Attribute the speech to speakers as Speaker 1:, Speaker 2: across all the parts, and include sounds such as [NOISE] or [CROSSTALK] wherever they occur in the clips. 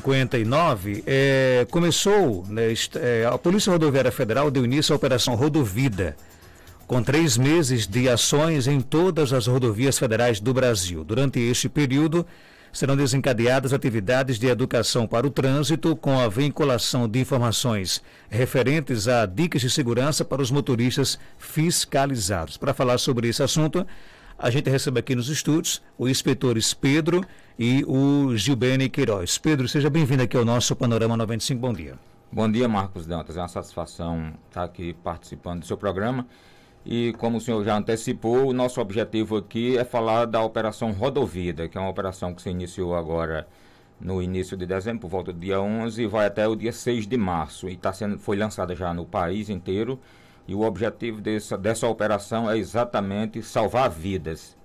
Speaker 1: 59, é, começou, né, é, a Polícia Rodoviária Federal deu início à Operação Rodovida, com três meses de ações em todas as rodovias federais do Brasil. Durante este período, serão desencadeadas atividades de educação para o trânsito, com a vinculação de informações referentes a dicas de segurança para os motoristas fiscalizados. Para falar sobre esse assunto, a gente recebe aqui nos estúdios os inspetores Pedro e o Gilbene Queiroz. Pedro, seja bem-vindo aqui ao nosso Panorama 95. Bom dia.
Speaker 2: Bom dia, Marcos Dantas. É uma satisfação estar aqui participando do seu programa. E como o senhor já antecipou, o nosso objetivo aqui é falar da Operação Rodovida, que é uma operação que se iniciou agora no início de dezembro, por volta do dia 11, e vai até o dia 6 de março. E tá sendo, foi lançada já no país inteiro. E o objetivo dessa, dessa operação é exatamente salvar vidas.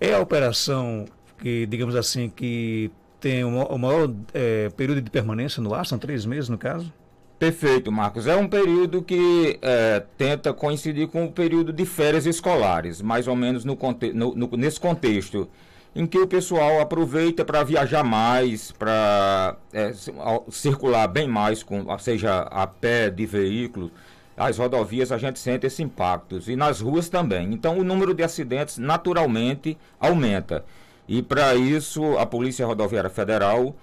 Speaker 1: É a operação que, digamos assim, que tem o maior é, período de permanência no ar, são três meses no caso? Perfeito, Marcos. É um período que
Speaker 2: é, tenta coincidir com o período de férias escolares, mais ou menos no, no, no, nesse contexto, em que o pessoal aproveita para viajar mais, para é, circular bem mais, com, seja a pé, de veículo as rodovias a gente sente esses impactos e nas ruas também. Então o número de acidentes naturalmente aumenta. E para isso a Polícia Rodoviária Federal,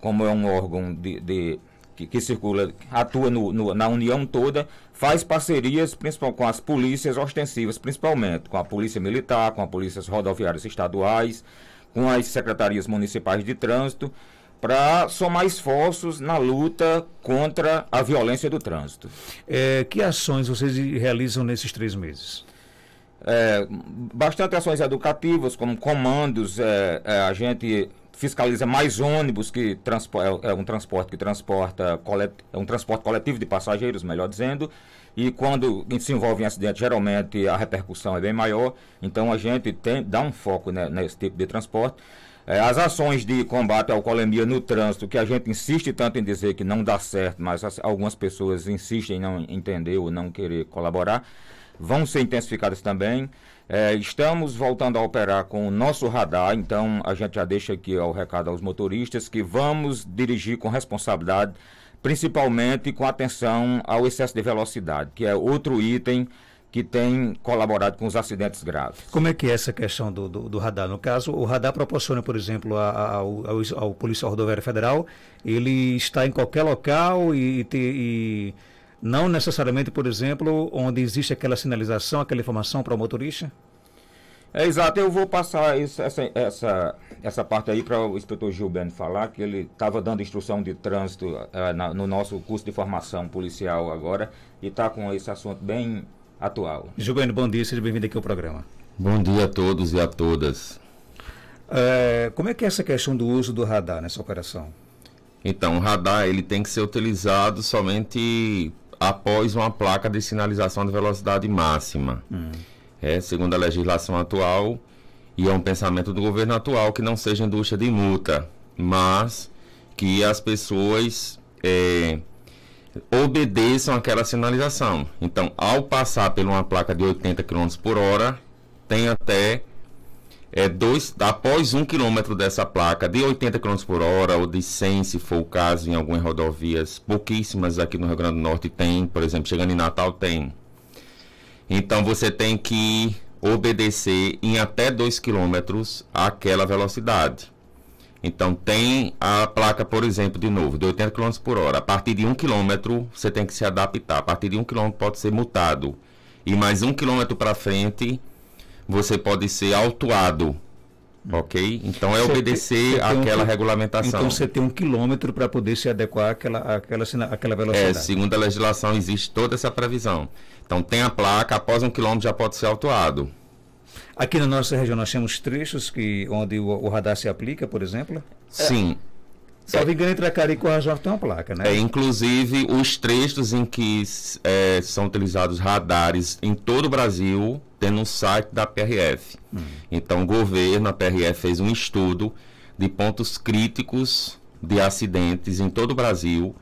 Speaker 2: como é um órgão de, de que, que, circula, atua no, no, na União toda, faz parcerias principalmente com as polícias ostensivas, principalmente com a Polícia Militar, com as polícias rodoviárias estaduais, com as secretarias municipais de trânsito para
Speaker 1: somar esforços na luta contra a violência do trânsito. É, que ações vocês realizam nesses três meses? É, bastante ações educativas,
Speaker 2: como comandos, é, é, a gente fiscaliza mais ônibus que é, é um transporte que transporta é um transporte coletivo de passageiros, melhor dizendo, e quando se envolve em acidente, geralmente a repercussão é bem maior, então a gente tem, dá um foco né, nesse tipo de transporte. É, as ações de combate à alcoolemia no trânsito, que a gente insiste tanto em dizer que não dá certo, mas as, algumas pessoas insistem em não entender ou não querer colaborar, vão ser intensificadas também. É, estamos voltando a operar com o nosso radar, então a gente já deixa aqui ó, o recado aos motoristas que vamos dirigir com responsabilidade, principalmente com atenção ao excesso de velocidade, que é outro item que tem colaborado com os acidentes graves.
Speaker 1: Como é que é essa questão do, do, do radar? No caso, o radar proporciona, por exemplo, a, a, ao, ao Polícia Rodoviária Federal, ele está em qualquer local e, e, e não necessariamente, por exemplo, onde existe aquela sinalização, aquela informação para o motorista? É, exato, eu vou
Speaker 2: passar isso, essa, essa, essa parte aí para o inspetor Gilberto falar, que ele estava dando instrução de trânsito uh, na, no nosso curso de formação policial agora e está com esse
Speaker 1: assunto bem atual. Gilberto, bom dia, seja bem-vindo aqui ao programa.
Speaker 3: Bom dia a todos e a todas.
Speaker 1: É, como é que é essa questão do uso do radar nessa operação?
Speaker 3: Então, o radar ele tem que ser utilizado somente após uma placa de sinalização de velocidade máxima. Hum. É, segundo a legislação atual, e é um pensamento do governo atual que não seja indústria de multa, mas que as pessoas é, obedeçam aquela sinalização. Então, ao passar por uma placa de 80 km por hora, tem até é, dois, após um quilômetro dessa placa de 80 km por hora, ou de 100, se for o caso, em algumas rodovias, pouquíssimas aqui no Rio Grande do Norte tem, por exemplo, chegando em Natal tem. Então, você tem que obedecer em até 2 km aquela velocidade. Então tem a placa, por exemplo, de novo, de 80 km por hora. A partir de 1 km você tem que se adaptar. A partir de 1 km pode ser multado. E mais 1 km para frente você pode ser autuado. Ok? Então é obedecer àquela um, regulamentação. Então você
Speaker 1: tem um quilômetro para poder se adequar àquela, àquela, àquela é, velocidade. É, segundo
Speaker 3: a legislação existe toda essa previsão.
Speaker 1: Então tem a placa, após um quilômetro já pode ser autuado. Aqui na nossa região nós temos trechos que, onde o, o radar se aplica, por exemplo? Sim. É. Só é, engano, entre a Carico e Rajor tem uma placa, né? É,
Speaker 3: inclusive, os trechos em que é, são utilizados radares em todo o Brasil tem no site da PRF. Hum. Então, o governo, a PRF, fez um estudo de pontos críticos de acidentes em todo o Brasil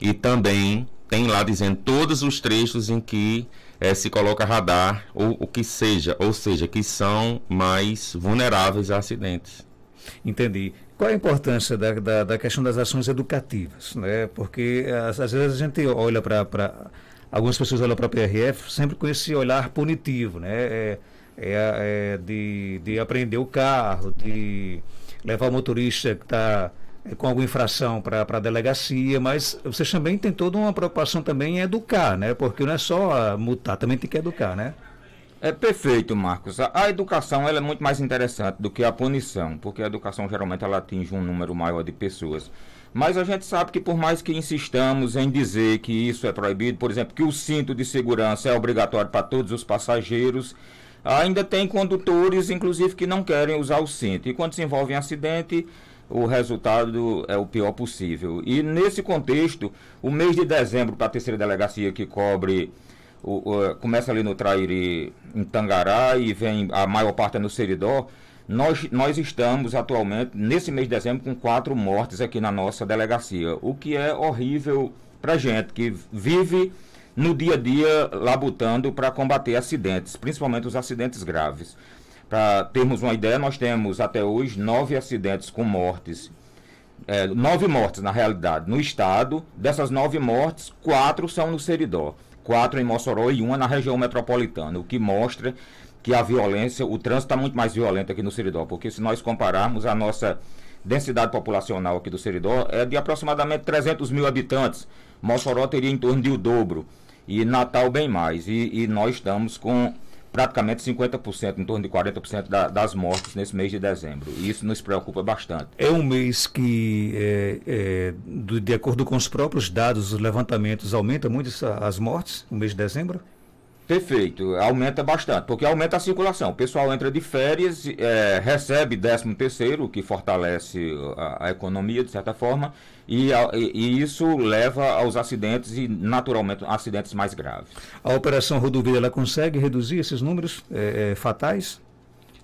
Speaker 3: e também tem lá dizendo todos os trechos em que é, se coloca radar ou o que seja, ou seja, que são mais
Speaker 1: vulneráveis a acidentes. Entendi. Qual a importância da, da, da questão das ações educativas? Né? Porque eh, às, às vezes a gente olha para. Algumas pessoas olham para a PRF sempre com esse olhar punitivo, né? É, é, é de, de aprender o carro, de levar o motorista que está é, com alguma infração para a delegacia, mas você também tem toda uma preocupação também em educar, né? Porque não é só ah, multar, também tem que educar, né? É perfeito, Marcos. A, a educação é muito mais
Speaker 2: interessante do que a punição, porque a educação geralmente ela atinge um número maior de pessoas. Mas a gente sabe que por mais que insistamos em dizer que isso é proibido, por exemplo, que o cinto de segurança é obrigatório para todos os passageiros, ainda tem condutores, inclusive, que não querem usar o cinto. E quando se envolve em acidente, o resultado é o pior possível. E nesse contexto, o mês de dezembro para a terceira delegacia que cobre o, o, começa ali no Trairi, em Tangará e vem a maior parte é no Seridó. Nós, nós estamos atualmente, nesse mês de dezembro, com quatro mortes aqui na nossa delegacia, o que é horrível para gente que vive no dia a dia labutando para combater acidentes, principalmente os acidentes graves. Para termos uma ideia, nós temos até hoje nove acidentes com mortes. É, nove mortes, na realidade, no estado. Dessas nove mortes, quatro são no Seridó, quatro em Mossoró e uma na região metropolitana, o que mostra que a violência, o trânsito está muito mais violento aqui no Seridó, porque se nós compararmos a nossa densidade populacional aqui do Seridó é de aproximadamente 300 mil habitantes. Mossoró teria em torno de o dobro. E Natal bem mais. E, e nós estamos com praticamente 50%, em torno de 40% da, das mortes nesse mês de dezembro. E isso nos preocupa bastante.
Speaker 1: É um mês que, é, é, de acordo com os próprios dados, os levantamentos, aumenta muito as mortes, o mês de dezembro?
Speaker 2: Perfeito, aumenta bastante, porque aumenta a circulação. O pessoal entra de férias, é, recebe 13 terceiro, que fortalece a, a, economia de certa forma, e, a, e, isso leva aos acidentes e naturalmente acidentes mais graves. A
Speaker 1: operação rodovia ela consegue reduzir esses números
Speaker 2: é, é, fatais?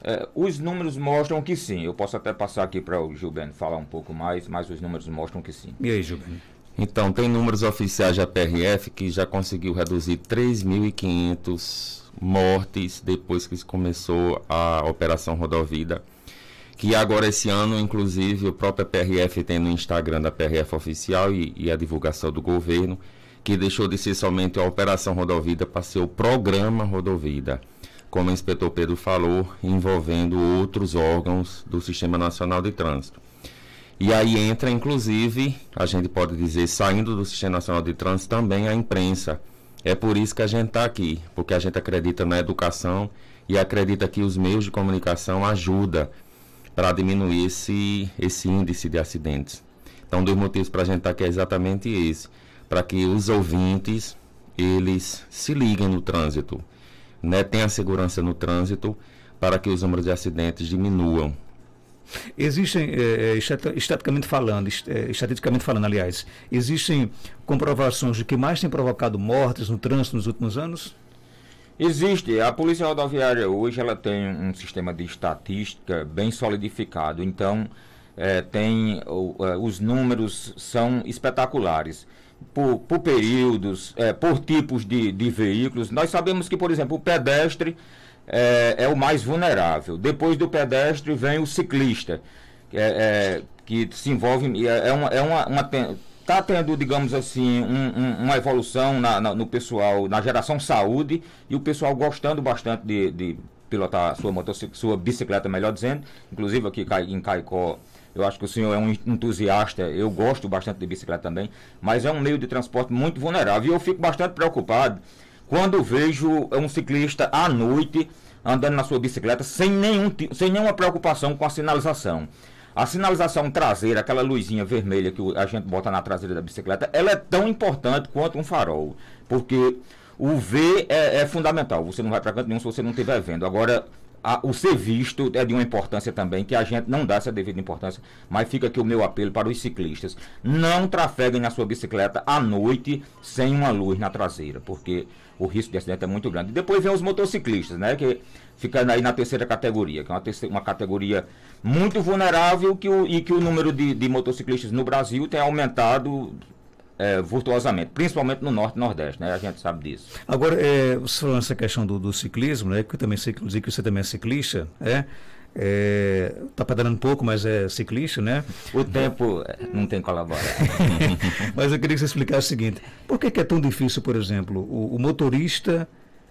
Speaker 2: É, os números mostram que sim. Eu posso até passar aqui para o Gilberto falar um pouco mais, mas os números mostram que sim. E aí, Gilberto?
Speaker 3: Então, tem números oficiais da PRF que já conseguiu reduzir 3.500 mortes depois que começou a Operação Rodovida. Que agora, esse ano, inclusive, o próprio PRF tem no Instagram da PRF Oficial e, e a divulgação do governo, que deixou de ser somente a Operação Rodovida para ser o Programa Rodovida, como o inspetor Pedro falou, envolvendo outros órgãos do Sistema Nacional de Trânsito. E aí entra, inclusive, a gente pode dizer, saindo do Sistema Nacional de Trânsito, também a imprensa. É por isso que a gente está aqui, porque a gente acredita na educação e acredita que os meios de comunicação ajudam para diminuir esse, esse índice de acidentes. Então, um dos motivos para a gente estar tá aqui é exatamente esse, para que os ouvintes, eles se liguem no trânsito, né? tenham segurança no trânsito, para que os números de acidentes diminuam.
Speaker 1: Existem, é, estaticamente falando, eh, estatisticamente falando, aliás, existem comprovações de que mais tem provocado mortes no trânsito nos últimos anos?
Speaker 2: Existe. A Polícia Rodoviária hoje ela tem um sistema de estatística bem solidificado. Então, é, tem os números são espetaculares. Por, por períodos, é, por tipos de, de veículos. Nós sabemos que, por exemplo, o pedestre é, é o mais vulnerável. Depois do pedestre vem o ciclista, é, é, que se envolve. É, é uma, é uma, uma está tendo, digamos assim, um, um, uma evolução na, na, no pessoal, na geração saúde, e o pessoal gostando bastante de, de pilotar sua, motocicleta, sua bicicleta, melhor dizendo. Inclusive aqui em Caicó, eu acho que o senhor é um entusiasta, eu gosto bastante de bicicleta também, mas é um meio de transporte muito vulnerável. E eu fico bastante preocupado quando vejo um ciclista à noite andando na sua bicicleta sem, nenhum, sem nenhuma preocupação com a sinalização. A sinalização traseira, aquela luzinha vermelha que a gente bota na traseira da bicicleta, ela é tão importante quanto um farol, porque o ver é, é fundamental. Você não vai para canto nenhum se você não estiver vendo. Agora, a, o ser visto é de uma importância também, que a gente não dá essa devida importância, mas fica aqui o meu apelo para os ciclistas. Não trafeguem na sua bicicleta à noite sem uma luz na traseira, porque o risco de acidente é muito grande. Depois vem os motociclistas, né? Que ficam aí na terceira categoria, que é uma, terceira, uma categoria muito vulnerável que o, e que o número de, de motociclistas no Brasil tem aumentado é, virtuosamente, principalmente no norte e nordeste, né? A gente sabe disso.
Speaker 1: Agora, é, você falou nessa questão do, do ciclismo, né? Que eu também sei, que você também é ciclista, é? Está é, tá pedalando um pouco, mas é ciclista, né?
Speaker 2: O tempo é, não tem colabora,
Speaker 1: [LAUGHS] mas eu queria que você explicasse o seguinte: por que, que é tão difícil, por exemplo, o, o motorista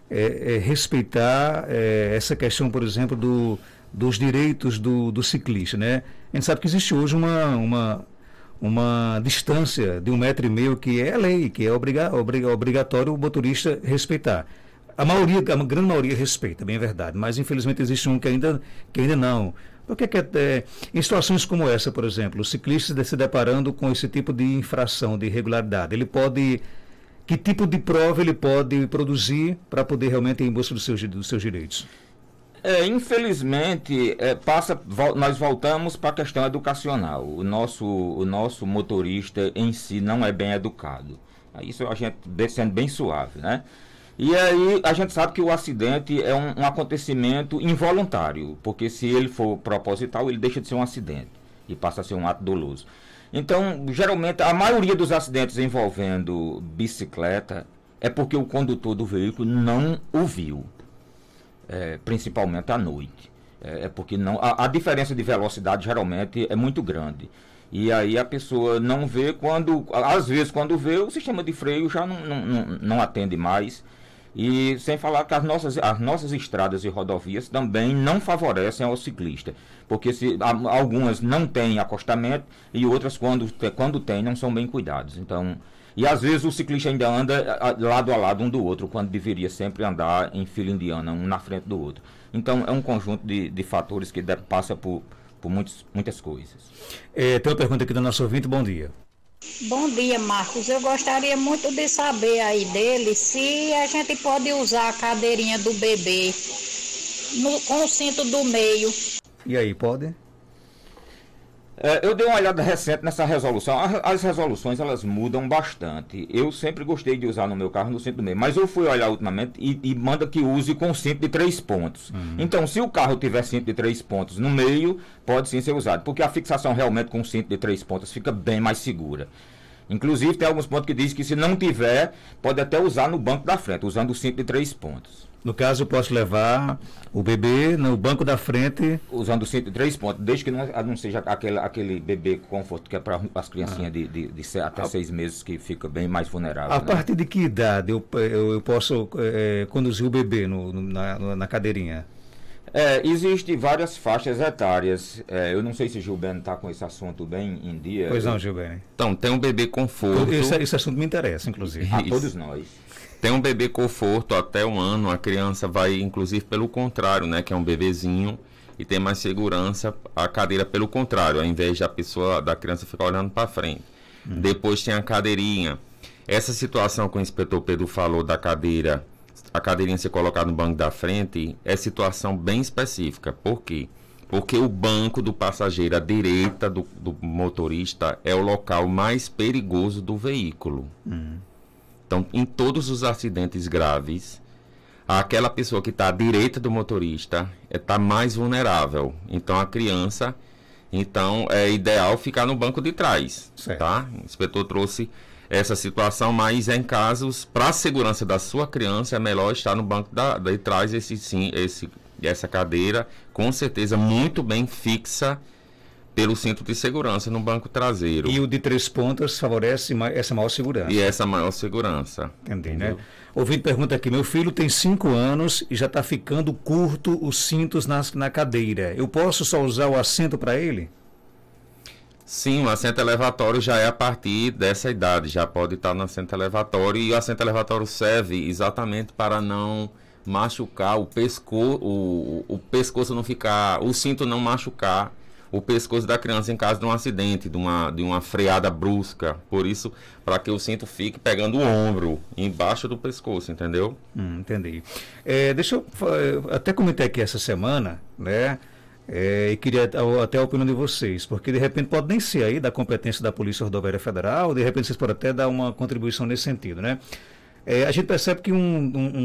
Speaker 1: é, é respeitar é, essa questão, por exemplo, do, dos direitos do, do ciclista, né? A gente sabe que existe hoje uma, uma, uma distância de um metro e meio que é lei, que é obriga, obriga, obrigatório o motorista respeitar. A maioria, a grande maioria respeita, bem é verdade, mas infelizmente existe um que ainda, que ainda não. Porque que, é, é, em situações como essa, por exemplo, o ciclista se deparando com esse tipo de infração, de irregularidade, ele pode. Que tipo de prova ele pode produzir para poder realmente ir em busca dos seus, dos seus direitos? É, infelizmente, é,
Speaker 2: passa, nós voltamos para a questão educacional. O nosso, o nosso motorista em si não é bem educado. Isso a gente sendo bem suave, né? E aí a gente sabe que o acidente é um, um, acontecimento involuntário, porque se ele for proposital, ele deixa de ser um acidente e passa a ser um ato doloso. Então, geralmente, a maioria dos acidentes envolvendo bicicleta é porque o condutor do veículo não o viu, é, principalmente à noite. É, é porque não a, a diferença de velocidade geralmente é muito grande. E aí a pessoa não vê quando, às vezes quando vê, o sistema de freio já não, não, não, não atende mais. E sem falar que as nossas, as nossas estradas e rodovias também não favorecem ao ciclista, porque se, algumas não têm acostamento e outras, quando, quando têm, não são bem cuidados Então, e às vezes o ciclista ainda anda lado a lado um do outro, quando deveria sempre andar em fila indiana, um na frente do outro. Então, é um conjunto de, de fatores que passa por, por muitos, muitas coisas. É, tem uma pergunta aqui do nosso ouvinte, bom dia.
Speaker 4: Bom dia, Marcos. Eu gostaria muito de saber aí dele se a gente pode usar a cadeirinha do bebê no, com o cinto do meio.
Speaker 2: E aí, pode? É, eu dei uma olhada recente nessa resolução. As resoluções elas mudam bastante. Eu sempre gostei de usar no meu carro no cinto meio, mas eu fui olhar ultimamente e, e manda que use com cinto de três pontos. Uhum. Então, se o carro tiver cinto de três pontos no meio, pode sim ser usado, porque a fixação realmente com cinto de três pontas fica bem mais segura. Inclusive, tem alguns pontos que diz que se não tiver, pode até usar no banco da frente, usando o cinto de três pontos.
Speaker 1: No caso, eu posso levar o bebê no banco da frente.
Speaker 2: Usando três pontos, desde que não, seja aquele, aquele bebê conforto que é para as criancinhas ah. de, de, de, até ah. seis meses que fica bem mais vulnerável. A né? partir
Speaker 1: de que idade eu, eu, eu posso é, conduzir o bebê no, na, na cadeirinha?
Speaker 2: É, existe várias faixas etárias. É, eu não sei se Gilberto está com esse assunto bem em dia. Pois não, Gilberto. Então, tem um bebê conforto. Esse, esse
Speaker 1: assunto me interessa, inclusive. A todos
Speaker 2: nós. Tem um bebê conforto
Speaker 3: até um ano, a criança vai, inclusive, pelo contrário, né? Que é um bebezinho e tem mais segurança a cadeira pelo contrário, ao invés da pessoa, da criança ficar olhando para frente. Hum. Depois tem a cadeirinha. Essa situação que o inspetor Pedro falou da cadeira a cadeirinha ser colocada no banco da frente é situação bem específica. Por quê? Porque o banco do passageiro à direita do, do motorista é o local mais perigoso do veículo. Uhum. Então, em todos os acidentes graves, aquela pessoa que está à direita do motorista está é, tá mais vulnerável. Então, a criança, então é ideal ficar no banco de trás, certo. tá? O inspetor trouxe essa situação, mas em casos, para a segurança da sua criança, é melhor estar no banco da, de trás esse, sim, esse, essa cadeira, com certeza muito bem fixa pelo cinto de segurança no banco traseiro. E
Speaker 1: o de três pontas favorece essa maior segurança. E essa
Speaker 3: maior segurança.
Speaker 1: Entendi, né? Ouvindo pergunta aqui, meu filho tem cinco anos e já está ficando curto os cintos nas, na cadeira. Eu posso só usar o assento para ele?
Speaker 3: Sim, o assento elevatório já é a partir dessa idade, já pode estar no assento elevatório e o assento elevatório serve exatamente para não machucar o pescoço, o, o pescoço não ficar, o cinto não machucar o pescoço da criança em caso de um acidente, de uma, de uma freada brusca. Por isso, para que o cinto fique pegando o ombro, embaixo do pescoço, entendeu?
Speaker 1: Hum, entendi. É, deixa eu até comentei aqui essa semana, né? É, e queria até a opinião de vocês, porque de repente pode nem ser aí da competência da Polícia Rodoviária Federal, de repente vocês podem até dar uma contribuição nesse sentido, né? É, a gente percebe que um, um,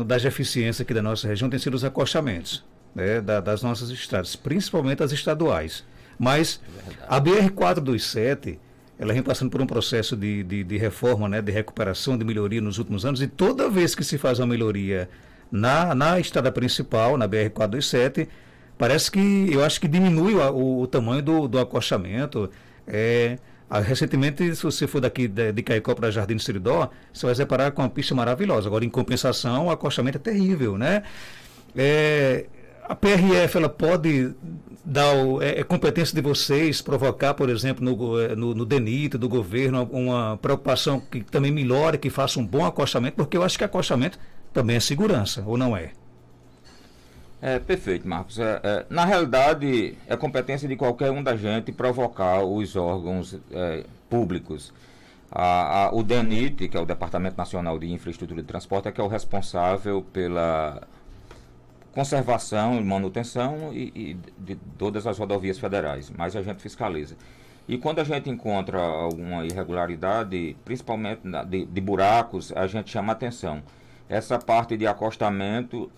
Speaker 1: um, das deficiências aqui da nossa região tem sido os acorchamentos né, da, das nossas estradas, principalmente as estaduais. Mas a BR-427, ela vem passando por um processo de, de, de, reforma, né, de recuperação, de melhoria nos últimos anos, e toda vez que se faz uma melhoria na, na estrada principal, na BR-427, parece que eu acho que diminui o, o tamanho do, do acostamento. É, recentemente, se você for daqui de, de Caicó para Jardim do Seridó, você vai separar com uma pista maravilhosa. Agora, em compensação, o acostamento é terrível, né? É, a PRF ela pode dar o, é, é, competência de vocês provocar, por exemplo, no, é, no, no DENIT, do governo, uma preocupação que também melhore, que faça um bom acostamento, porque eu acho que acostamento também é segurança, ou não é?
Speaker 2: É, perfeito, Marcos. É, é, na realidade, é competência de qualquer um da gente provocar os órgãos é, públicos. A, a, o DENIT, que é o Departamento Nacional de Infraestrutura de Transporte, é que é o responsável pela conservação e manutenção e, e de todas as rodovias federais, mas a gente fiscaliza. E quando a gente encontra alguma irregularidade, principalmente de, de buracos, a gente chama atenção. Essa parte de acostamento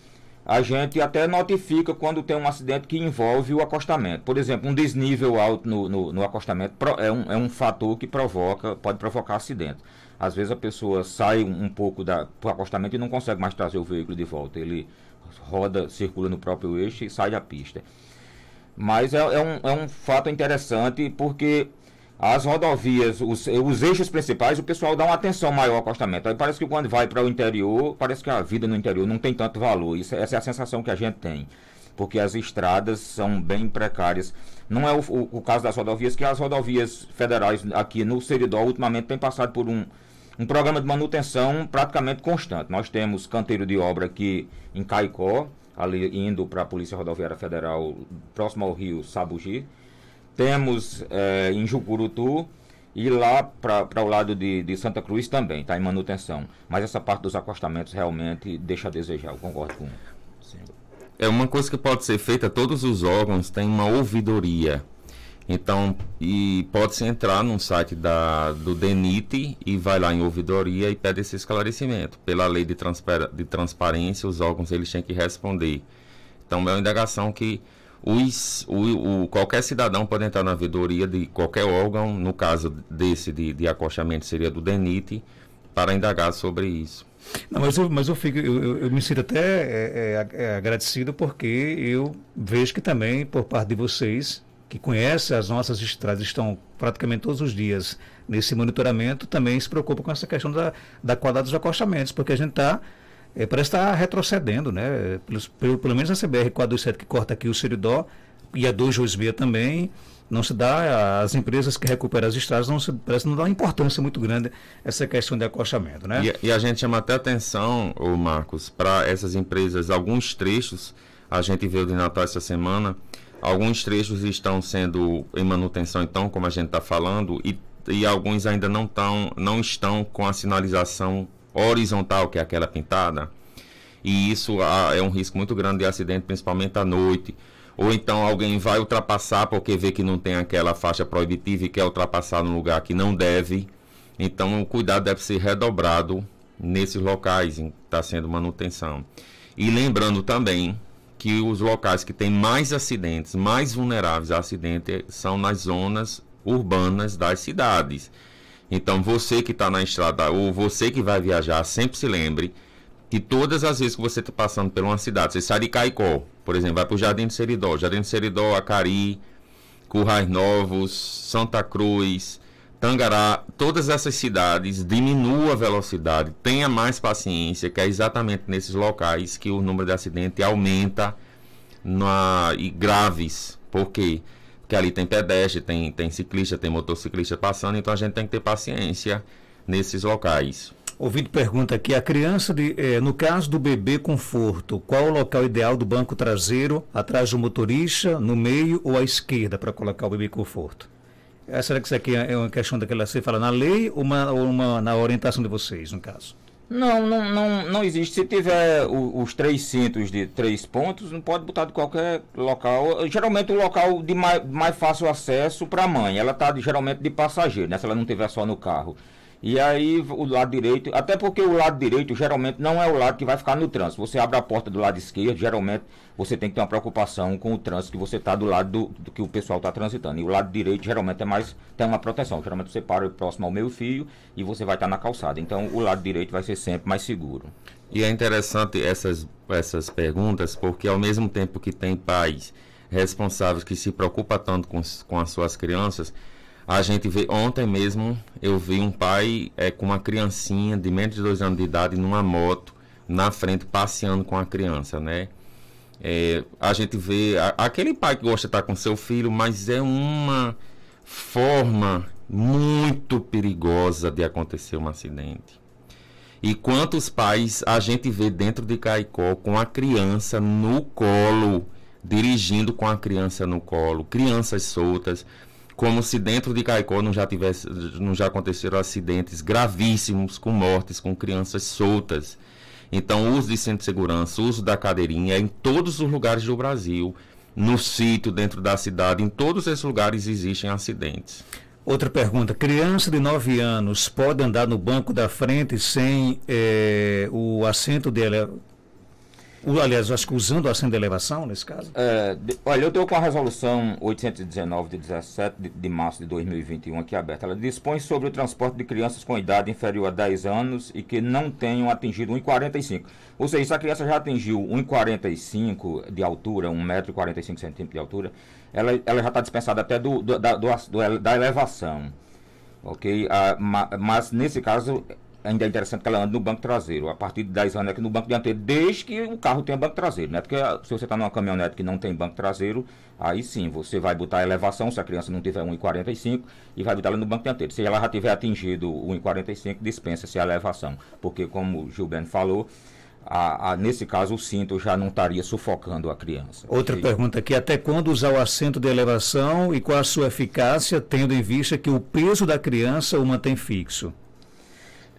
Speaker 2: a gente até notifica quando tem um acidente que envolve o acostamento. Por exemplo, um desnível alto no, no, no acostamento é um, é um fator que provoca, pode provocar acidente. Às vezes a pessoa sai um pouco da, acostamento e não consegue mais trazer o veículo de volta. Ele roda, circula no próprio eixo e sai da pista. Mas é, é um, é um fato interessante porque as rodovias, os, eh, os, eixos principais, o pessoal dá uma atenção maior ao acostamento. Aí parece que quando vai para o interior, parece que a vida no interior não tem tanto valor. Isso, essa é a sensação que a gente tem. Porque as estradas são bem precárias. Não é o, o, o caso das rodovias, que as rodovias federais aqui no Seridó ultimamente têm passado por um, um programa de manutenção praticamente constante. Nós temos canteiro de obra aqui em Caicó, ali indo para a Polícia Rodoviária Federal, próximo ao rio Sabugi temos é, em Jucurutu e lá para o lado de, de, Santa Cruz também, está em manutenção. Mas essa parte dos acostamentos realmente deixa a desejar, eu concordo com Sim.
Speaker 3: É uma coisa que pode ser feita, todos os órgãos têm uma ouvidoria. Então, e pode-se entrar no site da, do DENIT e vai lá em ouvidoria e pede esse esclarecimento. Pela lei de, transpar, de transparência, os órgãos eles têm que responder. Então, é uma indagação que os, o, o, qualquer cidadão pode entrar na vedoria de qualquer órgão, no caso desse de, de acostamento seria do DENIT, para indagar sobre isso.
Speaker 1: Não, mas eu, mas eu, fico, eu, eu me sinto até é, é, é, agradecido porque eu vejo que também, por parte de vocês, que conhecem as nossas estradas, estão praticamente todos os dias nesse monitoramento, também se preocupa com essa questão da, da qualidade dos acostamentos, porque a gente está é, parece estar tá retrocedendo, né? pelo, pelo menos a CBR 427 que corta aqui o Seridó e a 226 também não se dá, as empresas que recuperam as estradas não se, parece não dá uma importância muito grande essa questão de acostamento, né?
Speaker 3: E, e a gente chama até atenção, ô Marcos, para essas empresas, alguns trechos, a gente veio de Natal essa semana, alguns trechos estão sendo em manutenção então, como a gente está falando, e, e alguns ainda não, tão, não estão com a sinalização horizontal, que é aquela pintada. E isso ah, é um risco muito grande de acidente, principalmente à noite. Ou então alguém vai ultrapassar porque vê que não tem aquela faixa proibitiva e quer ultrapassar no lugar que não deve. Então o cuidado deve ser redobrado nesses locais em que está sendo manutenção. E lembrando também que os locais que têm mais acidentes, mais vulneráveis a acidente, são nas zonas urbanas das cidades. Então você que está na estrada ou você que vai viajar, sempre se lembre que todas as vezes que você está passando por uma cidade, você sai de Caicó, por exemplo, vai para o Jardim de Seridó, Jardim de Seridó, Acari, Currais Novos, Santa Cruz, Tangará, todas essas cidades, diminua a velocidade, tenha mais paciência, que é exatamente nesses locais que o número de acidentes aumenta na, e graves. Por quê? Porque que ali tem pedestre, tem, tem ciclista, tem motociclista passando, então a gente tem que ter paciência nesses
Speaker 1: locais. Ouvindo pergunta aqui, a criança, de, eh, no caso do bebê conforto, qual o local ideal do banco traseiro? Atrás do motorista, no meio ou à esquerda para colocar o bebê conforto? será que isso aqui é uma questão daquela, você fala na lei ou, uma, ou uma, na orientação de vocês, no caso?
Speaker 2: Não, não, não, não existe. Se tiver o, os três cintos de três pontos, não pode botar de qualquer local. Geralmente o local de mais, mais fácil acesso para a mãe. Ela está geralmente de passageiro, né? Se ela não tiver só no carro. E aí o lado direito, até porque o lado direito geralmente não é o lado que vai ficar no trânsito. Você abre a porta do lado esquerdo, geralmente você tem que ter uma preocupação com o trânsito que você está do lado do, do, que o pessoal está transitando. E o lado direito geralmente é mais tem uma proteção. Geralmente você para próximo ao meio fio e você vai estar tá na calçada. Então o lado direito vai ser sempre mais seguro. E é interessante
Speaker 3: essas, essas perguntas, porque ao mesmo tempo que tem pais responsáveis que se preocupam tanto com, com as suas crianças, a gente vê ontem mesmo eu vi um pai é, com uma criancinha de menos de dois anos de idade numa moto na frente passeando com a criança, né? É, a gente vê a, aquele pai que gosta de estar com seu filho, mas é uma forma muito perigosa de acontecer um acidente. E quantos pais a gente vê dentro de Caicó com a criança no colo, dirigindo com a criança no colo, crianças soltas como se dentro de Caicó não já tivesse, não já aconteceram acidentes gravíssimos com mortes, com crianças soltas. Então, o uso de centro de segurança, o uso da cadeirinha é em todos os lugares do Brasil, no sítio, dentro da cidade, em todos esses lugares existem acidentes.
Speaker 1: Outra pergunta: criança de 9 anos pode andar no banco da frente sem eh, o assento dela Aliás, acho que usando a acenda de elevação, nesse caso?
Speaker 2: É, de, olha, eu tenho com a resolução 819 de 17 de, de março de 2021 aqui aberta. Ela dispõe sobre o transporte de crianças com idade inferior a 10 anos e que não tenham atingido 1,45. Ou seja, se a criança já atingiu 1,45 de altura, 1,45m de altura, ela, ela já está dispensada até do, do, da, do, da elevação ok? Ah, ma, mas nesse caso ainda é interessante que ela ande no banco traseiro. A partir de 10 anos é que no banco dianteiro, desde que o carro tenha banco traseiro, né? Porque ah, se você está numa caminhonete que não tem banco traseiro, aí sim você vai botar a elevação, se a criança não tiver 1,45, e vai botar ela no banco dianteiro. Se ela já tiver atingido 1,45, dispensa-se a elevação. Porque, como o Gilberto falou, a, a, nesse caso o cinto já não estaria sufocando a criança.
Speaker 1: Outra porque... pergunta aqui, até quando usar o assento de elevação e qual a sua eficácia, tendo em vista que o peso da criança o mantém fixo?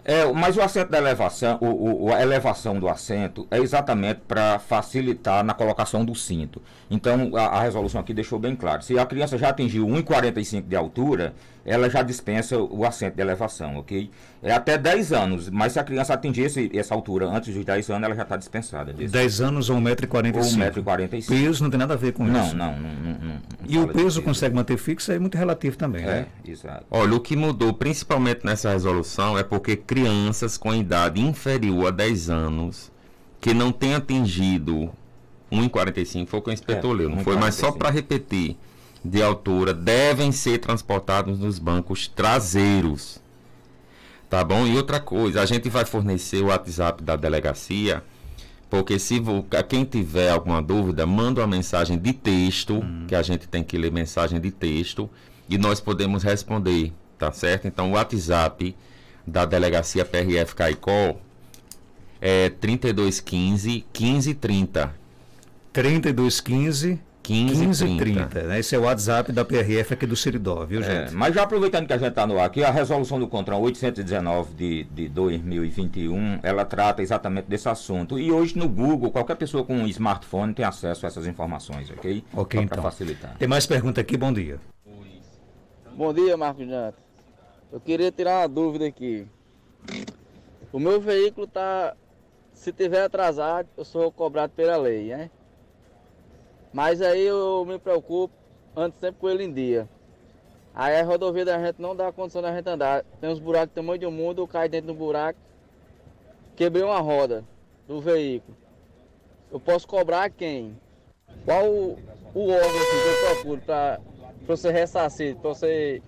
Speaker 2: É, mas o assento da elevação, o, o, a elevação do assento é exatamente para facilitar na colocação do cinto. Então, a, a, resolução aqui deixou bem claro. Se a criança já atingiu 1,45 de altura, ela já dispensa o assento de elevação, ok? É até 10 anos, mas se a criança atingir esse, essa altura antes dos 10 anos, ela já está
Speaker 1: dispensada. Disso. 10 anos ou 1,45m? 1,45m. Peso não tem nada a ver com não, isso.
Speaker 2: Não, não, não. não
Speaker 1: e o peso consegue manter fixo é muito relativo também, é, né? Exato.
Speaker 2: Olha, o que mudou principalmente
Speaker 3: nessa resolução é porque crianças com idade inferior a 10 anos que não têm atingido 1,45 foi o que o inspetor é, leu, não foi? 45. Mas só para repetir, de altura devem ser transportados nos bancos traseiros. Tá bom? E outra coisa, a gente vai fornecer o WhatsApp da delegacia, porque se quem tiver alguma dúvida, manda uma mensagem de texto, uhum. que a gente tem que ler mensagem de texto, e nós podemos responder, tá certo? Então, o WhatsApp da delegacia PRF Caicó é 3215
Speaker 1: 1530. 3215 15h30. 15 30 né? Esse é o WhatsApp da PRF aqui do Seridó, viu, é, gente? É, mas já aproveitando que a gente está no ar aqui, a resolução do
Speaker 2: controle 819 de, de 2021, ela trata exatamente desse assunto. E hoje no Google, qualquer pessoa com um smartphone tem acesso a essas informações, ok? Ok, Só então. facilitar. Tem
Speaker 1: mais pergunta aqui, bom dia.
Speaker 2: Bom dia, Marcos Neto. Eu queria tirar uma dúvida aqui. O meu veículo está, Se tiver atrasado, eu sou cobrado pela lei, né? Mas aí eu me preocupo,
Speaker 4: antes sempre com ele em dia. Aí a rodovia da gente não dá condição da gente andar. Tem uns buracos do tamanho um mundo, eu caio dentro do buraco,
Speaker 2: quebrei uma roda
Speaker 4: do veículo.
Speaker 2: Eu posso cobrar quem? Qual o, o órgão assim que eu procuro para você ressarcir, para você.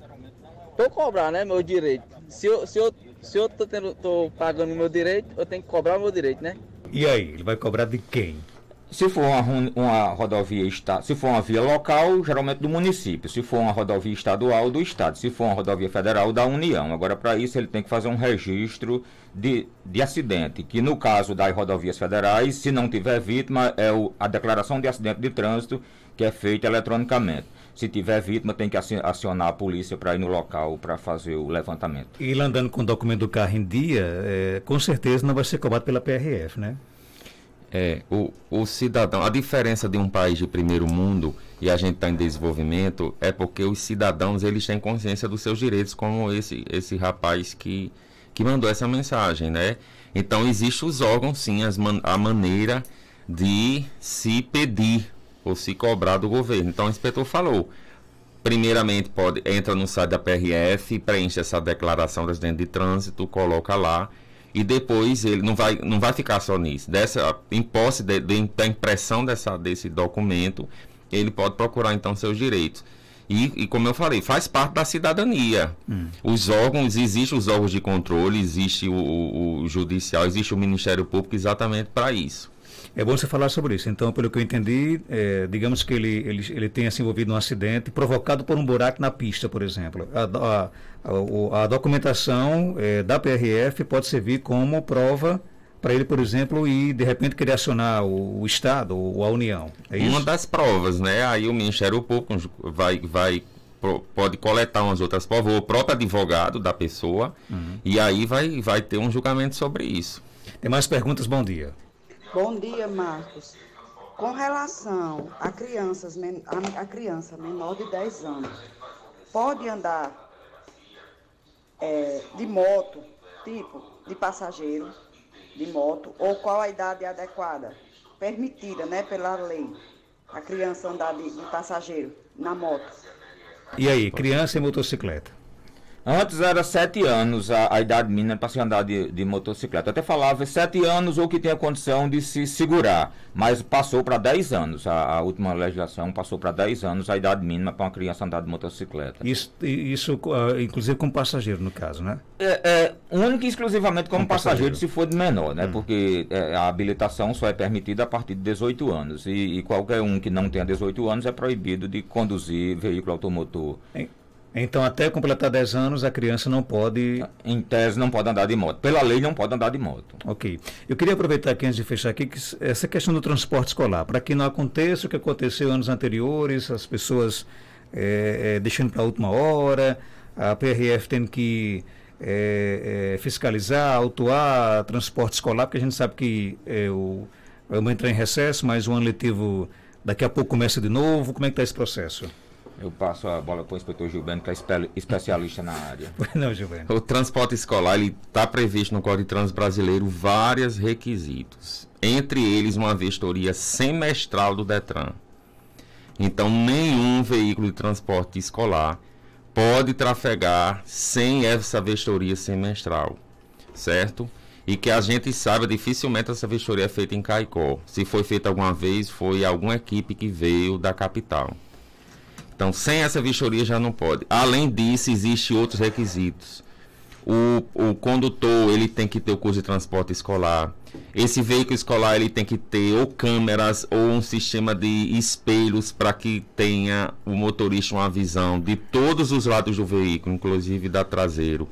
Speaker 2: Pra eu cobrar, né? Meu direito. Se eu, se eu, se eu tô, tendo, tô pagando meu direito, eu tenho que cobrar o meu direito, né? E aí, ele vai cobrar de quem? Se for uma, uma rodovia está, se for uma via local, geralmente do município. Se for uma rodovia estadual, do estado. Se for uma rodovia federal, da União. Agora, para isso, ele tem que fazer um registro de, de acidente, que no caso das rodovias federais, se não tiver vítima, é o, a declaração de acidente de trânsito que é feita eletronicamente. Se tiver vítima, tem que acionar a polícia para ir no local para fazer o levantamento.
Speaker 1: E andando com o documento do carro em dia, é, com certeza não vai ser cobrado pela PRF, né?
Speaker 3: É, o, o cidadão, a diferença de um país de primeiro mundo e a gente está em desenvolvimento é porque os cidadãos eles têm consciência dos seus direitos, como esse, esse rapaz que, que mandou essa mensagem, né? Então existem os órgãos, sim, as man a maneira de se pedir ou se cobrar do governo. Então o inspetor falou. Primeiramente, pode entra no site da PRF, preenche essa declaração do residente de trânsito, coloca lá e depois ele não vai, não vai ficar só nisso. Dessa, em posse de, de, da impressão dessa, desse documento, ele pode procurar então seus direitos. E, e como eu falei, faz parte da cidadania. Hum. Os órgãos, existem os órgãos de controle, existe o, o, o judicial, existe o Ministério Público exatamente para isso.
Speaker 1: É bom você falar sobre isso. Então, pelo que eu entendi, é, digamos que ele, ele, ele tenha se envolvido num acidente provocado por um buraco na pista, por exemplo. A, a, a, a documentação é, da PRF pode servir como prova para ele, por exemplo, e de repente querer acionar o, o Estado ou a União. É isso? Uma
Speaker 3: das provas, né? Aí o Ministério Público vai, vai pode coletar umas outras provas, ou o próprio advogado da pessoa, uhum. e aí vai, vai ter um julgamento sobre isso. Tem mais perguntas? Bom dia.
Speaker 4: Bom dia, Marcos. Com relação a, crianças, a criança menor de 10 anos, pode andar é, de moto, tipo de passageiro de moto, ou qual a idade adequada? Permitida, né, pela lei, a criança andar de, de passageiro na moto.
Speaker 1: E aí, criança e motocicleta? Antes era sete anos
Speaker 2: a, a idade mínima para se andar de, de motocicleta. até falava sete anos ou que tenha condição de se segurar, mas passou para 10 anos. A, a, última legislação passou para 10 anos a idade mínima para uma criança andar de motocicleta.
Speaker 1: Isso, isso ah, inclusive como passageiro, no caso, né?
Speaker 2: É, é único e exclusivamente como, passageiro, passageiro, se for de menor, né? Hum. Porque é, a habilitação só é permitida a partir de 18 anos. E, e, qualquer um que não tenha 18 anos é proibido de conduzir
Speaker 1: veículo automotor. Hein? Então, até completar 10 anos, a criança não pode. Em tese, não pode andar de moto. Pela lei, não pode andar de moto. Ok. Eu queria aproveitar aqui, antes de fechar aqui, que essa questão do transporte escolar, para que não aconteça o que aconteceu anos anteriores, as pessoas é, é, deixando para a última hora, a PRF tendo que é, fiscalizar, autuar transporte escolar, porque a gente sabe que é, o, vamos entrar em recesso, mas o ano letivo daqui a pouco começa de novo. Como é que está esse processo?
Speaker 2: Eu passo a bola para o inspetor Gilberto, que é especialista na área.
Speaker 1: [LAUGHS] Não, Gilberto.
Speaker 2: O transporte escolar, ele está previsto no Código de Trânsito Brasileiro vários requisitos. Entre
Speaker 3: eles, uma vistoria semestral do DETRAN. Então, nenhum veículo de transporte escolar pode trafegar sem essa vistoria semestral, certo? E que a gente saiba, dificilmente essa vistoria é feita em Caicó. Se foi feita alguma vez, foi alguma equipe que veio da capital. Então, sem essa vistoria já não pode. Além disso, existem outros requisitos. O, o, condutor ele tem que ter o curso de transporte escolar. Esse veículo escolar ele tem que ter ou câmeras ou um sistema de espelhos para que tenha o motorista uma visão de todos os lados do veículo, inclusive da traseiro.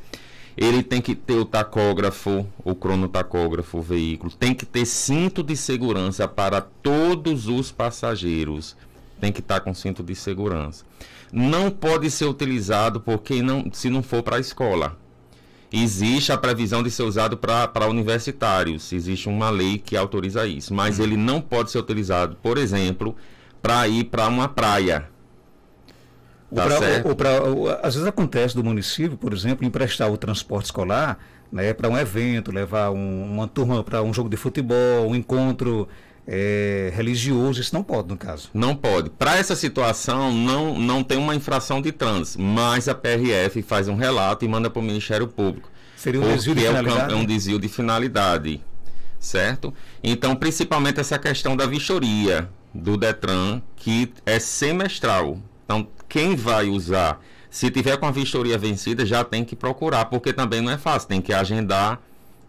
Speaker 3: Ele tem que ter o tacógrafo, o cronotacógrafo, o veículo. Tem que ter cinto de segurança para todos os passageiros tem que estar com cinto de segurança. Não pode ser utilizado por quem não, se não for para a escola. Existe a previsão de ser usado para universitários, existe uma lei que autoriza isso, mas uhum. ele não pode ser utilizado, por exemplo, para ir para uma praia.
Speaker 1: Tá pra, pra, às vezes acontece do município, por exemplo, emprestar o transporte escolar né, para um evento, levar um, uma turma para um jogo de futebol, um encontro é, religioso, isso não pode, no caso. Não
Speaker 3: pode. Para essa situação, não, não tem uma infração de trânsito, mas a PRF faz um relato e manda para o Ministério Público.
Speaker 1: Seria um desvio de finalidade? É um, é um
Speaker 3: desvio de finalidade, certo? Então, principalmente essa questão da vistoria do DETRAN, que é semestral. Então, quem vai usar, se tiver com a vistoria vencida, já tem que procurar, porque também não é fácil, tem que agendar,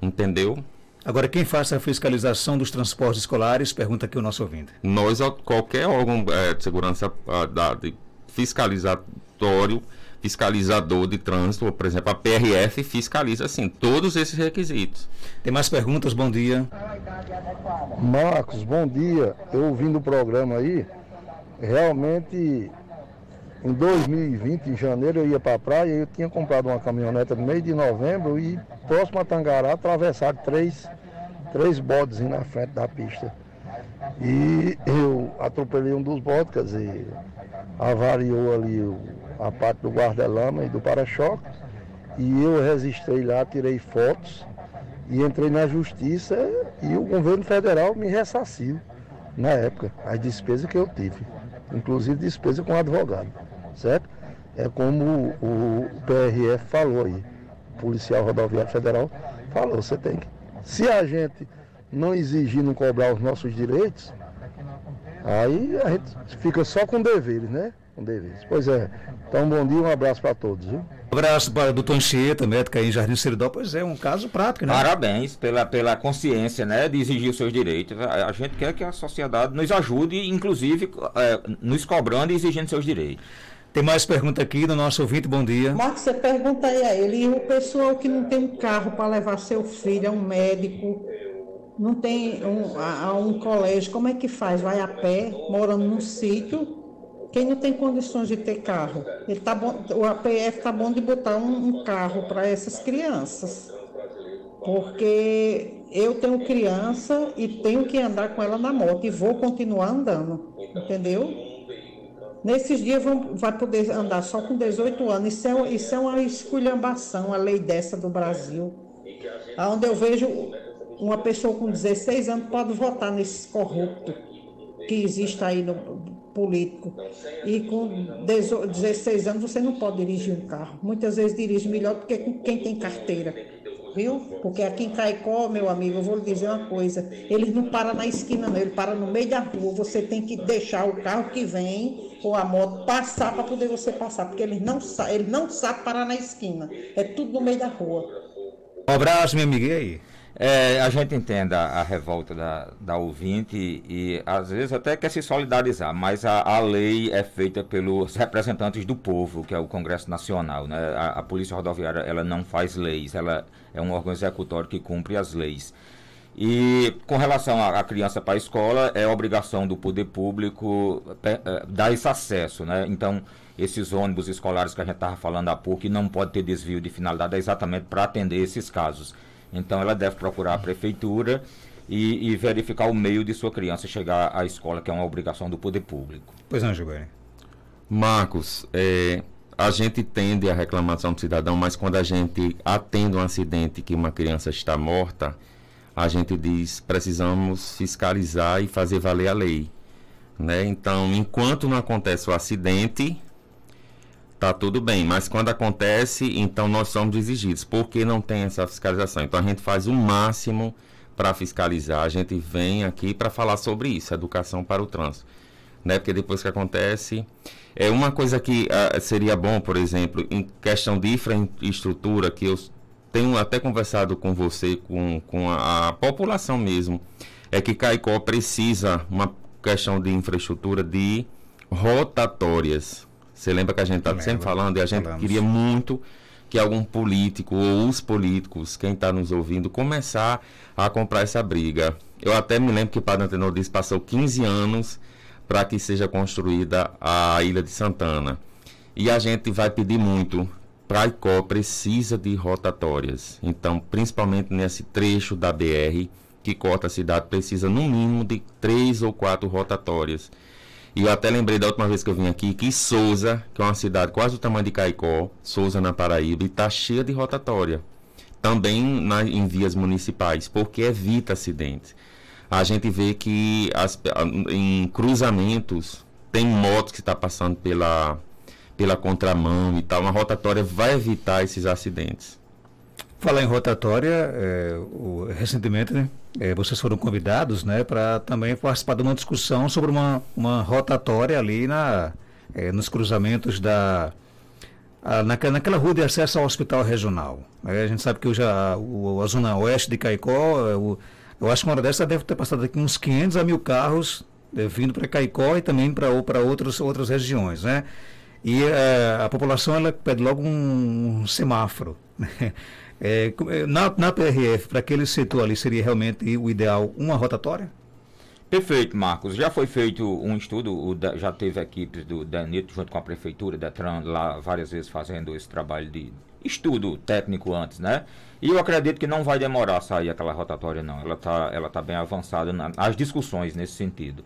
Speaker 3: entendeu?
Speaker 1: Agora, quem faz a fiscalização dos transportes escolares? Pergunta aqui o nosso ouvinte.
Speaker 3: Nós, qualquer órgão é, de segurança da, de fiscalizatório, fiscalizador de trânsito, por exemplo, a PRF fiscaliza assim todos esses requisitos.
Speaker 1: Tem mais perguntas? Bom dia. Marcos, bom dia. Eu ouvindo o programa aí, realmente
Speaker 2: em 2020, em janeiro, eu ia para a praia e eu tinha comprado uma caminhonete no meio de novembro
Speaker 1: e próximo a Tangará atravessar três três bodes na frente da pista. E eu atropelei um dos bodes, quer dizer, avariou ali o, a parte do guarda-lama e do para-choque. E eu registrei lá, tirei fotos e entrei na justiça e o governo federal me ressarciu na época, as despesas que eu tive, inclusive despesa com advogado, certo? É como o, o PRF falou aí, o policial rodoviário federal falou, você tem que se a gente não exigir, não cobrar os nossos direitos, aí a gente fica só com deveres, né? Com deveres. Pois é. Então, bom dia, um abraço para todos. Viu? Um abraço para o doutor médico aí em Jardim Seridó. Pois é, um caso prático, né? Parabéns pela, pela consciência, né, de exigir os seus direitos. A,
Speaker 2: a gente quer que a sociedade nos ajude, inclusive é, nos cobrando e exigindo seus direitos.
Speaker 1: Tem mais pergunta aqui do nosso ouvinte, bom dia.
Speaker 4: Marcos, você pergunta aí a ele, e o pessoal que não tem um carro para levar seu filho a um médico, não tem um, a, a, um colégio, como é que faz? Vai a pé, morando num sítio, quem não tem condições de ter carro? Ele tá bom, o APF está bom de botar um, um carro para essas crianças, porque eu tenho criança e tenho que andar com ela na moto e vou continuar andando, entendeu? Nesses dias vão, vai poder andar só com 18 anos. Isso é, isso é uma esculhambação, a lei dessa do Brasil. Onde eu vejo uma pessoa com 16 anos pode votar nesses corruptos que existe aí no político. E com 16 anos você não pode dirigir um carro. Muitas vezes dirige melhor do que quem tem carteira viu? Porque aqui em Caicó, meu amigo, eu vou lhe dizer uma coisa: eles não param na esquina, não, ele para no meio da rua. Você tem que deixar o carro que vem ou a moto passar para poder você passar, porque eles não, ele não sabe parar na esquina. É tudo no meio da rua.
Speaker 2: Um abraço, minha amiga. E aí? É, a gente entenda a revolta da, da ouvinte e, e, às vezes até quer se solidarizar, mas a, a, lei é feita pelos representantes do povo, que é o Congresso Nacional. Né? A, a, Polícia Rodoviária ela não faz leis, ela é um órgão executório que cumpre as leis. E com relação à criança para a escola, é obrigação do poder público é, dar esse acesso. Né? Então, esses ônibus escolares que a gente estava falando há pouco, que não pode ter desvio de finalidade, é exatamente para atender esses casos. Então ela deve procurar a prefeitura e, e, verificar o meio de sua criança chegar à escola, que é uma obrigação do poder público.
Speaker 1: Pois não, Gilberto.
Speaker 3: Marcos, é, a gente tende a reclamação do cidadão, mas quando a gente atende um acidente que uma criança está morta, a gente diz precisamos fiscalizar e fazer valer a lei. Né? Então, enquanto não acontece o acidente, tá tudo bem, mas quando acontece, então nós somos exigidos, por que não tem essa fiscalização. Então a gente faz o máximo para fiscalizar, a gente vem aqui para falar sobre isso, educação para o trânsito. Né? Porque depois que acontece. É uma coisa que uh, seria bom, por exemplo, em questão de infraestrutura, que eu tenho até conversado com você, com, com a, a população mesmo, é que Caicó precisa, uma questão de infraestrutura, de rotatórias você lembra que a gente está sempre falando e a gente falamos. queria muito que algum político ou os políticos, quem está nos ouvindo, começar a comprar essa briga. Eu até me lembro que o Padre Antenor disse passou 15 anos para que seja construída a Ilha de Santana. E a gente vai pedir muito. Praicó precisa de rotatórias. Então, principalmente nesse trecho da BR que corta a cidade, precisa no mínimo de três ou quatro rotatórias e eu até lembrei da última vez que eu vim aqui que Souza, que é uma cidade quase do tamanho de Caicó, Souza na Paraíba, está cheia de rotatória. Também na, em vias municipais, porque evita acidentes. A gente vê que as, em cruzamentos tem motos que está passando pela, pela contramão e tal. Uma rotatória vai evitar esses acidentes.
Speaker 1: Falar em rotatória, é, o, recentemente né, é, vocês foram convidados né, para também participar de uma discussão sobre uma, uma rotatória ali na, é, nos cruzamentos da. A, na, naquela rua de acesso ao hospital regional. É, a gente sabe que hoje a, a zona oeste de Caicó, é, o, eu acho que uma hora dessa deve ter passado aqui uns 500 a mil carros é, vindo para Caicó e também para outras, outras regiões. Né? E a população ela pede logo um, um semáforo. Né? É, é, na, na PRF, para aquele setor ali, seria realmente o ideal uma rotatória?
Speaker 2: Perfeito, Marcos. Já foi feito um estudo, da, já teve equipes do Danito junto com a prefeitura da Tran lá várias vezes fazendo esse trabalho de estudo técnico antes, né? E eu acredito que não vai demorar a sair aquela rotatória, não. Ela está ela tá bem avançada nas discussões nesse sentido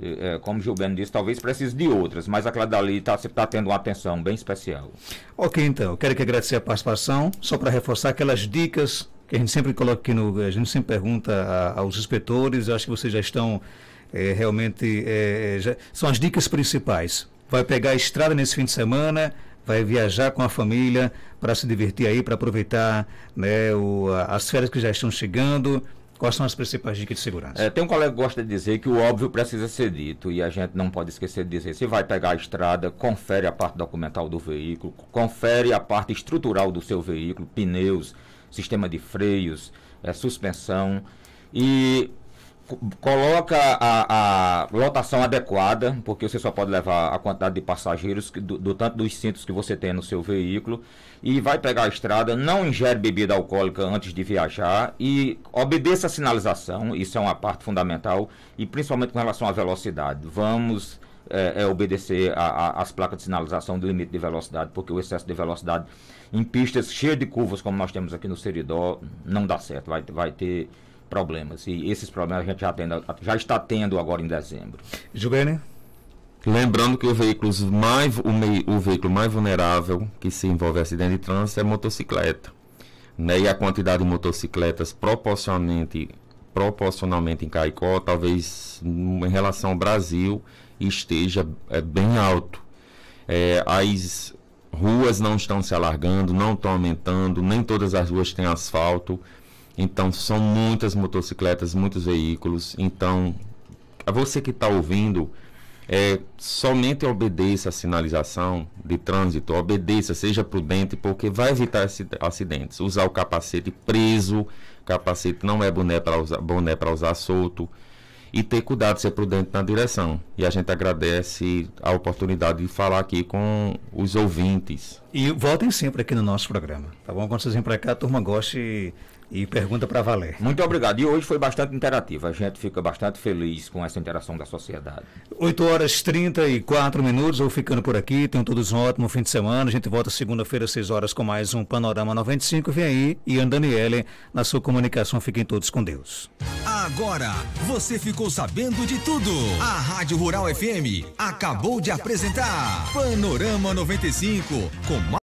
Speaker 2: é, como Gilberto disse, talvez precise de outras, mas aquela dali está tá tendo uma atenção bem especial.
Speaker 1: Ok, então, quero que agradecer a participação, só para reforçar aquelas dicas que a gente sempre coloca aqui no. A gente sempre pergunta a, aos inspetores, acho que vocês já estão é, realmente. É, é, já, são as dicas principais. Vai pegar a estrada nesse fim de semana, vai viajar com a família para se divertir aí, para aproveitar né, o, as férias que já estão chegando. Quais são as principais dicas de segurança?
Speaker 2: É, tem um colega que gosta de dizer que o óbvio precisa ser dito e a gente não pode esquecer de dizer. Se vai pegar a estrada, confere a parte documental do veículo, confere a parte estrutural do seu veículo, pneus, sistema de freios, é, suspensão. E coloca a, a, lotação adequada, porque você só pode levar a quantidade de passageiros do, do, tanto dos cintos que você tem no seu veículo e vai pegar a estrada, não ingere bebida alcoólica antes de viajar e obedeça a sinalização, isso é uma parte fundamental e principalmente com relação à velocidade. Vamos é, é obedecer às placas de sinalização do limite de velocidade, porque o excesso de velocidade em pistas cheias de curvas como nós temos aqui no Seridó não dá certo, vai, vai ter problemas. E esses problemas a gente já, tendo, já está tendo agora em dezembro.
Speaker 3: Gilberto? Lembrando que o veículo, mais, o, mei, o veículo mais vulnerável que se envolve em acidente de trânsito é motocicleta. Né? E a quantidade de motocicletas proporcionalmente, proporcionalmente em Caicó, talvez hum, em relação ao Brasil, esteja é, bem alto. É, as ruas não estão se alargando, não estão aumentando, nem todas as ruas têm asfalto. Então são muitas motocicletas, muitos veículos. Então, a você que está ouvindo, é, somente obedeça a sinalização de trânsito, obedeça, seja prudente, porque vai evitar acidentes. Usar o capacete preso, capacete não é boné para usar, boné para usar solto e ter cuidado, ser prudente na direção. E a gente agradece a oportunidade de falar aqui
Speaker 1: com os ouvintes. E voltem sempre aqui no nosso programa, tá bom? Quando vocês vêm para cá, a turma goste e pergunta para valer. Muito obrigado. E hoje foi bastante interativo. A gente fica bastante
Speaker 2: feliz com essa interação da sociedade.
Speaker 1: 8 horas 34 minutos. Vou ficando por aqui. Tenham todos um ótimo fim de semana. A gente volta segunda-feira, às 6 horas, com mais um Panorama 95. Vem aí, Ian Daniele, na sua comunicação. Fiquem todos com Deus.
Speaker 2: Agora, você ficou
Speaker 1: sabendo de tudo. A Rádio Rural FM acabou de apresentar Panorama 95 com mais